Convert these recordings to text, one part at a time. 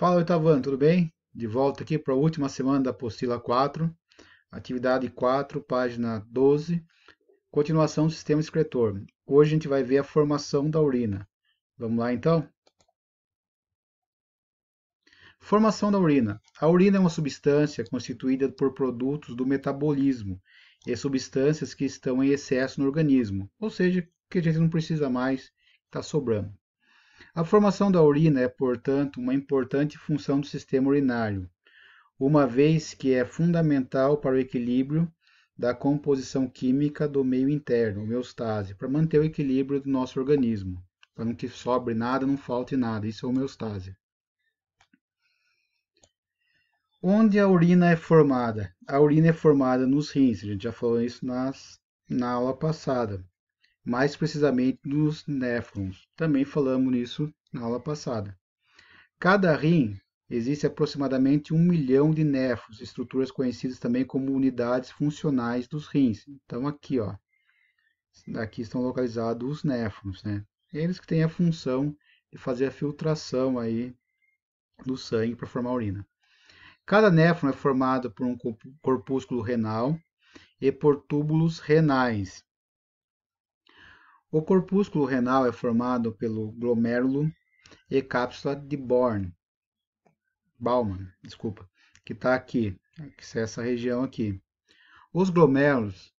Fala, oitavan, tudo bem? De volta aqui para a última semana da apostila 4, atividade 4, página 12, continuação do sistema excretor. Hoje a gente vai ver a formação da urina. Vamos lá, então? Formação da urina. A urina é uma substância constituída por produtos do metabolismo e substâncias que estão em excesso no organismo, ou seja, que a gente não precisa mais, está sobrando. A formação da urina é, portanto, uma importante função do sistema urinário, uma vez que é fundamental para o equilíbrio da composição química do meio interno, homeostase, para manter o equilíbrio do nosso organismo, para não que sobre nada, não falte nada, isso é homeostase. Onde a urina é formada? A urina é formada nos rins, a gente já falou isso nas, na aula passada mais precisamente nos néfrons. Também falamos nisso na aula passada. Cada rim existe aproximadamente um milhão de néfrons, estruturas conhecidas também como unidades funcionais dos rins. Então aqui, ó, aqui estão localizados os néfrons, né? Eles que têm a função de fazer a filtração aí do sangue para formar a urina. Cada néfron é formado por um corpúsculo renal e por túbulos renais. O corpúsculo renal é formado pelo glomérulo e cápsula de Born, Baumann, desculpa, que está aqui, que é essa região aqui. Os glomérulos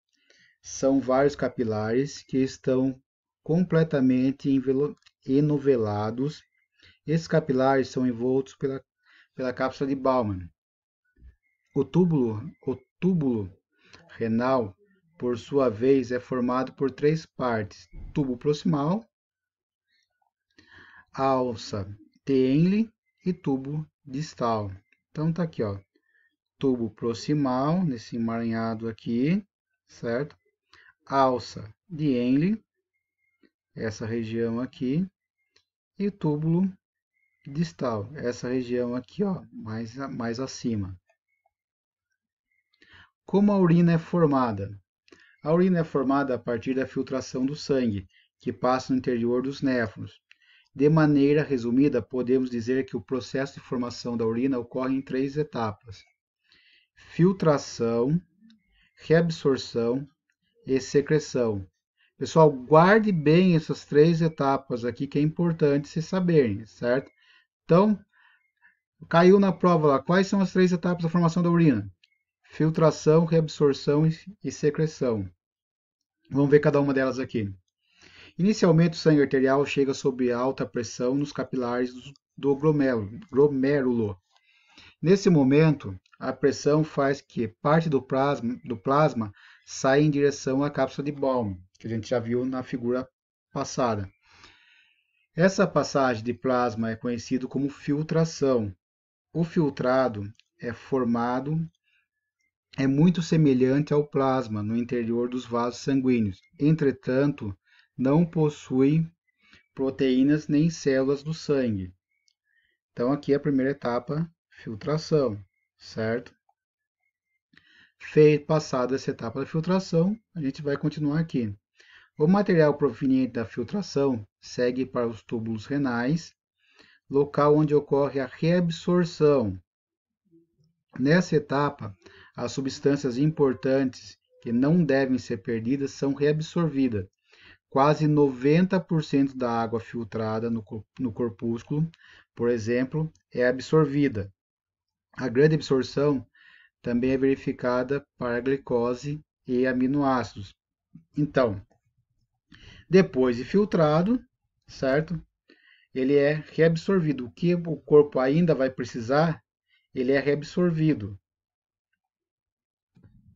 são vários capilares que estão completamente enovelados. Esses capilares são envoltos pela, pela cápsula de Bauman. O túbulo, o túbulo renal, por sua vez, é formado por três partes, tubo proximal, alça TENLE e tubo distal. Então tá aqui, ó, tubo proximal nesse emaranhado aqui, certo? Alça de Henle, essa região aqui, e túbulo distal, essa região aqui, ó, mais, mais acima. Como a urina é formada? A urina é formada a partir da filtração do sangue, que passa no interior dos néfrons. De maneira resumida, podemos dizer que o processo de formação da urina ocorre em três etapas: filtração, reabsorção e secreção. Pessoal, guarde bem essas três etapas aqui que é importante se saberem, certo? Então, caiu na prova lá, quais são as três etapas da formação da urina? filtração, reabsorção e secreção. Vamos ver cada uma delas aqui. Inicialmente, o sangue arterial chega sob alta pressão nos capilares do glomérulo. Nesse momento, a pressão faz que parte do plasma, do plasma saia em direção à cápsula de Baum, que a gente já viu na figura passada. Essa passagem de plasma é conhecida como filtração. O filtrado é formado é muito semelhante ao plasma no interior dos vasos sanguíneos, entretanto, não possui proteínas nem células do sangue. Então, aqui é a primeira etapa, filtração, certo? Feito, passada essa etapa da filtração, a gente vai continuar aqui. O material proveniente da filtração segue para os túbulos renais, local onde ocorre a reabsorção. Nessa etapa, as substâncias importantes que não devem ser perdidas são reabsorvidas. Quase 90% da água filtrada no, corpúsculo, por exemplo, é absorvida. A grande absorção também é verificada para a glicose e aminoácidos. Então, depois de filtrado, certo? Ele é reabsorvido. O que o corpo ainda vai precisar, ele é reabsorvido.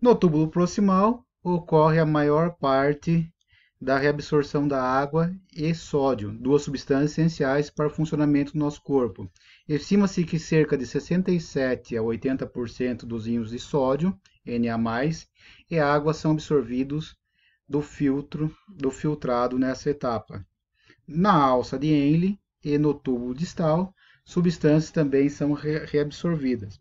No túbulo proximal ocorre a maior parte da reabsorção da água e sódio, duas substâncias essenciais para o funcionamento do nosso corpo. Estima-se que cerca de 67 a 80% dos íons de sódio, Na+, e água são absorvidos do filtro, do filtrado nessa etapa. Na alça de Henle e no tubo distal, substâncias também são reabsorvidas.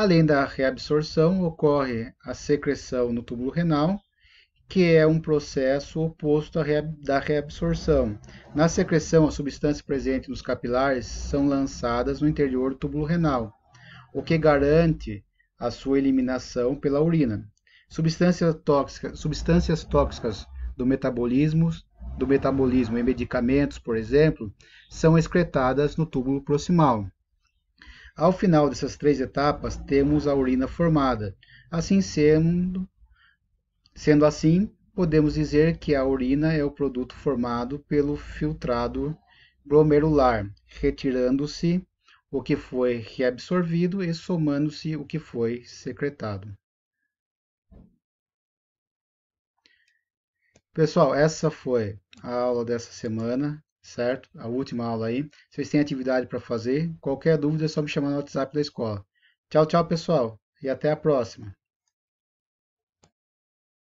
Além da reabsorção, ocorre a secreção no túbulo renal, que é um processo oposto da reabsorção. Na secreção, as substâncias presentes nos capilares são lançadas no interior do túbulo renal, o que garante a sua eliminação pela urina. Substâncias, tóxica, substâncias tóxicas do metabolismo, do metabolismo em medicamentos, por exemplo, são excretadas no túbulo proximal. Ao final dessas três etapas, temos a urina formada. Assim sendo, sendo assim, podemos dizer que a urina é o produto formado pelo filtrado glomerular, retirando-se o que foi reabsorvido e somando-se o que foi secretado. Pessoal, essa foi a aula dessa semana certo? A última aula aí. Vocês têm atividade para fazer. Qualquer dúvida é só me chamar no WhatsApp da escola. Tchau, tchau, pessoal. E até a próxima.